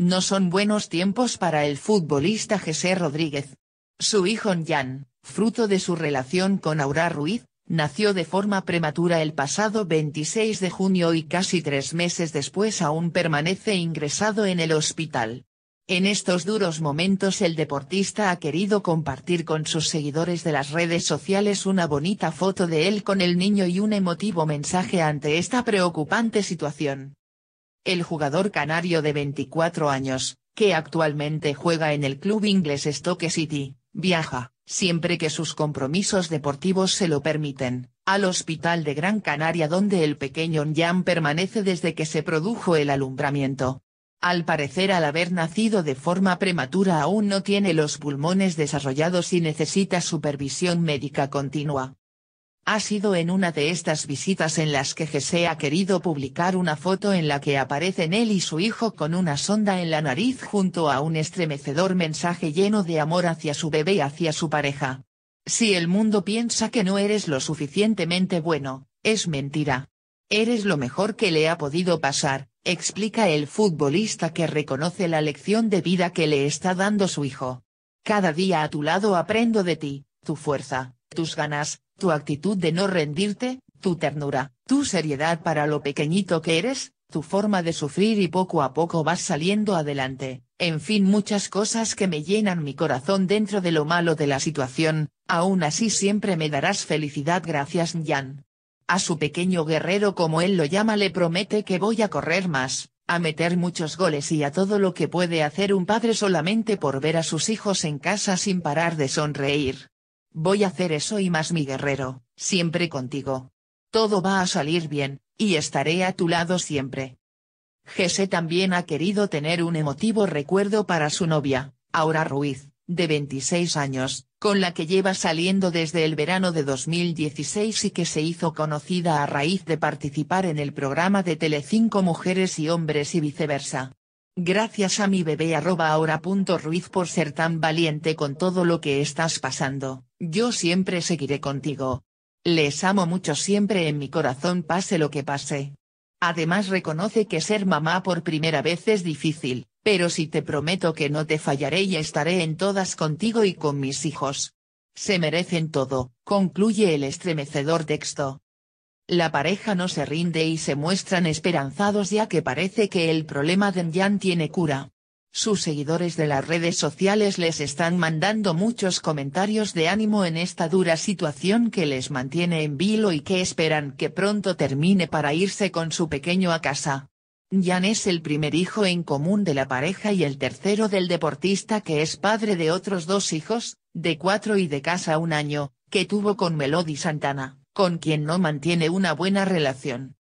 No son buenos tiempos para el futbolista José Rodríguez. Su hijo Jan, fruto de su relación con Aura Ruiz, nació de forma prematura el pasado 26 de junio y casi tres meses después aún permanece ingresado en el hospital. En estos duros momentos el deportista ha querido compartir con sus seguidores de las redes sociales una bonita foto de él con el niño y un emotivo mensaje ante esta preocupante situación el jugador canario de 24 años, que actualmente juega en el club inglés Stoke City, viaja, siempre que sus compromisos deportivos se lo permiten, al hospital de Gran Canaria donde el pequeño Jan permanece desde que se produjo el alumbramiento. Al parecer al haber nacido de forma prematura aún no tiene los pulmones desarrollados y necesita supervisión médica continua. Ha sido en una de estas visitas en las que Jesse ha querido publicar una foto en la que aparecen él y su hijo con una sonda en la nariz junto a un estremecedor mensaje lleno de amor hacia su bebé y hacia su pareja. Si el mundo piensa que no eres lo suficientemente bueno, es mentira. Eres lo mejor que le ha podido pasar, explica el futbolista que reconoce la lección de vida que le está dando su hijo. Cada día a tu lado aprendo de ti, tu fuerza, tus ganas, tu actitud de no rendirte, tu ternura, tu seriedad para lo pequeñito que eres, tu forma de sufrir y poco a poco vas saliendo adelante, en fin muchas cosas que me llenan mi corazón dentro de lo malo de la situación, aún así siempre me darás felicidad gracias Jan. A su pequeño guerrero como él lo llama le promete que voy a correr más, a meter muchos goles y a todo lo que puede hacer un padre solamente por ver a sus hijos en casa sin parar de sonreír. Voy a hacer eso y más mi guerrero, siempre contigo. Todo va a salir bien, y estaré a tu lado siempre. Jesse también ha querido tener un emotivo recuerdo para su novia, Aura Ruiz, de 26 años, con la que lleva saliendo desde el verano de 2016 y que se hizo conocida a raíz de participar en el programa de Telecinco Mujeres y Hombres y viceversa. Gracias a mi bebé arroba por ser tan valiente con todo lo que estás pasando, yo siempre seguiré contigo. Les amo mucho siempre en mi corazón pase lo que pase. Además reconoce que ser mamá por primera vez es difícil, pero si te prometo que no te fallaré y estaré en todas contigo y con mis hijos. Se merecen todo, concluye el estremecedor texto. La pareja no se rinde y se muestran esperanzados ya que parece que el problema de Nyan tiene cura. Sus seguidores de las redes sociales les están mandando muchos comentarios de ánimo en esta dura situación que les mantiene en vilo y que esperan que pronto termine para irse con su pequeño a casa. Jan es el primer hijo en común de la pareja y el tercero del deportista que es padre de otros dos hijos, de cuatro y de casa un año, que tuvo con Melody Santana, con quien no mantiene una buena relación.